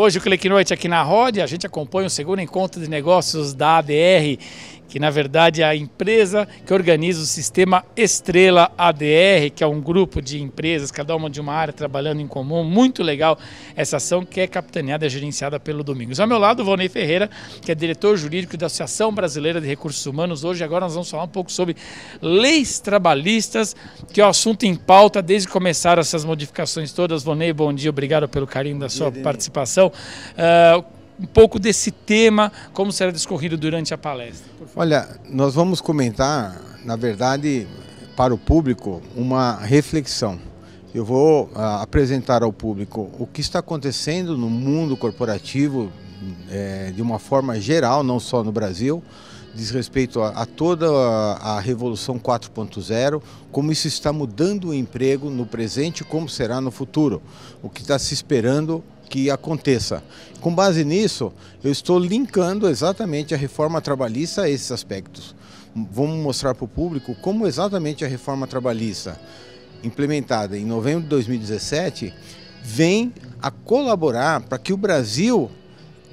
Hoje o Clique Noite aqui na Rode, a gente acompanha o segundo encontro de negócios da ABR que na verdade é a empresa que organiza o sistema Estrela ADR, que é um grupo de empresas, cada uma de uma área trabalhando em comum. Muito legal essa ação que é capitaneada e gerenciada pelo Domingos. Ao meu lado, Vonei Ferreira, que é diretor jurídico da Associação Brasileira de Recursos Humanos. Hoje, agora, nós vamos falar um pouco sobre leis trabalhistas, que é o assunto em pauta desde que começaram essas modificações todas. Vonei, bom dia, obrigado pelo carinho da sua dia, participação. Uh, um pouco desse tema, como será discorrido durante a palestra. Olha, nós vamos comentar, na verdade, para o público, uma reflexão. Eu vou ah, apresentar ao público o que está acontecendo no mundo corporativo é, de uma forma geral, não só no Brasil, diz respeito a, a toda a, a Revolução 4.0, como isso está mudando o emprego no presente e como será no futuro, o que está se esperando que aconteça. Com base nisso, eu estou linkando exatamente a reforma trabalhista a esses aspectos. Vamos mostrar para o público como exatamente a reforma trabalhista, implementada em novembro de 2017, vem a colaborar para que o Brasil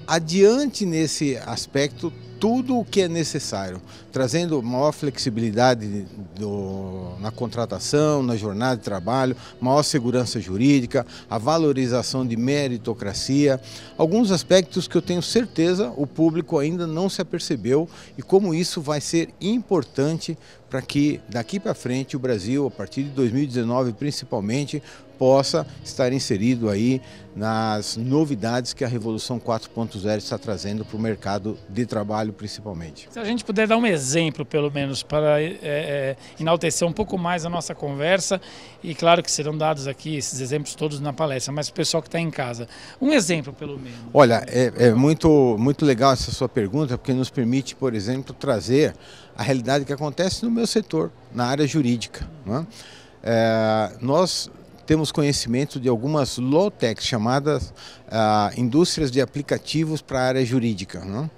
adiante nesse aspecto tudo o que é necessário, trazendo maior flexibilidade do, na contratação, na jornada de trabalho, maior segurança jurídica, a valorização de meritocracia, alguns aspectos que eu tenho certeza o público ainda não se apercebeu e como isso vai ser importante para que daqui para frente o Brasil, a partir de 2019 principalmente, possa estar inserido aí nas novidades que a Revolução 4.0 está trazendo para o mercado de trabalho, principalmente. Se a gente puder dar um exemplo, pelo menos, para é, é, enaltecer um pouco mais a nossa conversa, e claro que serão dados aqui esses exemplos todos na palestra, mas o pessoal que está em casa, um exemplo, pelo menos. Olha, é, é muito, muito legal essa sua pergunta, porque nos permite, por exemplo, trazer a realidade que acontece no meu setor, na área jurídica. Né? É, nós temos conhecimento de algumas low tech chamadas ah, indústrias de aplicativos para a área jurídica. Né?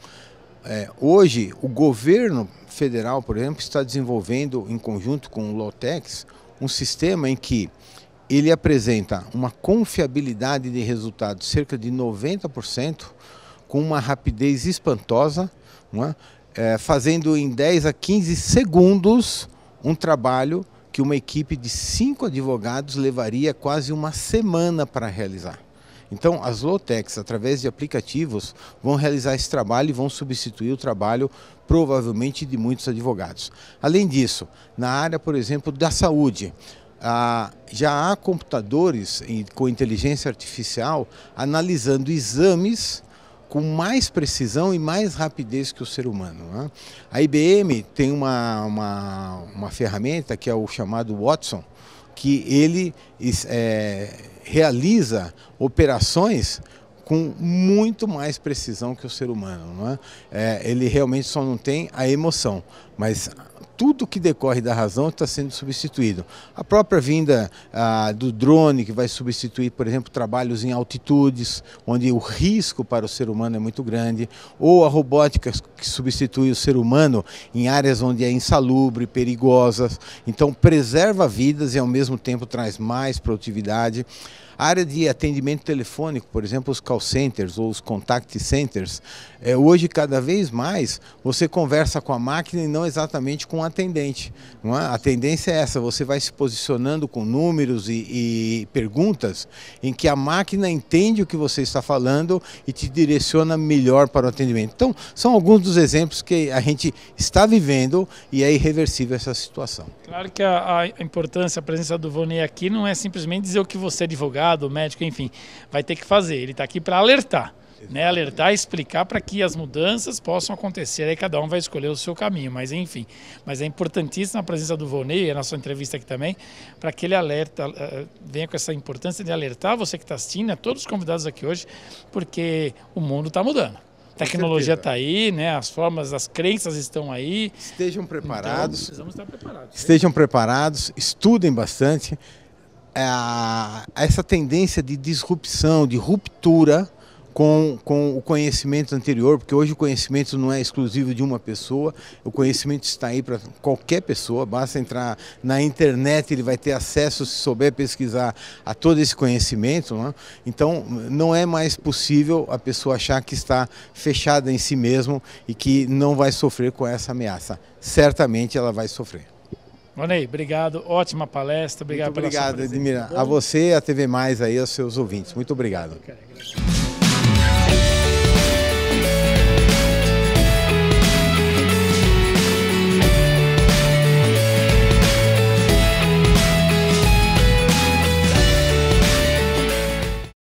É, hoje, o governo federal, por exemplo, está desenvolvendo, em conjunto com o Lotex, um sistema em que ele apresenta uma confiabilidade de resultado cerca de 90%, com uma rapidez espantosa, é? É, fazendo em 10 a 15 segundos um trabalho que uma equipe de cinco advogados levaria quase uma semana para realizar. Então, as Lotex, através de aplicativos, vão realizar esse trabalho e vão substituir o trabalho, provavelmente, de muitos advogados. Além disso, na área, por exemplo, da saúde, ah, já há computadores com inteligência artificial analisando exames com mais precisão e mais rapidez que o ser humano. Né? A IBM tem uma, uma, uma, ferramenta que é o chamado Watson, que ele é, realiza operações com muito mais precisão que o ser humano. Né? É, ele realmente só não tem a emoção, mas tudo que decorre da razão está sendo substituído. A própria vinda ah, do drone, que vai substituir, por exemplo, trabalhos em altitudes, onde o risco para o ser humano é muito grande, ou a robótica que substitui o ser humano em áreas onde é insalubre, perigosas. Então, preserva vidas e, ao mesmo tempo, traz mais produtividade. A área de atendimento telefônico, por exemplo, os call centers ou os contact centers, é, hoje, cada vez mais, você conversa com a máquina e não exatamente com a atendente. É? A tendência é essa, você vai se posicionando com números e, e perguntas em que a máquina entende o que você está falando e te direciona melhor para o atendimento. Então, são alguns dos exemplos que a gente está vivendo e é irreversível essa situação. Claro que a, a importância, a presença do Vonei aqui não é simplesmente dizer o que você é advogado, médico, enfim, vai ter que fazer. Ele está aqui para alertar né, alertar, explicar para que as mudanças possam acontecer. Aí cada um vai escolher o seu caminho, mas enfim. Mas é importantíssima a presença do Vonei, a nossa entrevista aqui também, para que ele alerta, eh, eh, venha com essa importância de alertar você que está assistindo, todos os convidados aqui hoje, porque o mundo está mudando. A tecnologia está aí, né? As formas, as crenças estão aí. Estejam então, preparados. Então, precisamos estar preparados. Né? Estejam preparados, estudem bastante. É, essa tendência de disrupção, de ruptura, com, com o conhecimento anterior, porque hoje o conhecimento não é exclusivo de uma pessoa, o conhecimento está aí para qualquer pessoa, basta entrar na internet, ele vai ter acesso, se souber pesquisar, a todo esse conhecimento. Né? Então, não é mais possível a pessoa achar que está fechada em si mesmo e que não vai sofrer com essa ameaça. Certamente ela vai sofrer. Ronei, obrigado, ótima palestra, obrigado Muito obrigado, A você, a TV Mais aí, aos seus ouvintes. Muito obrigado.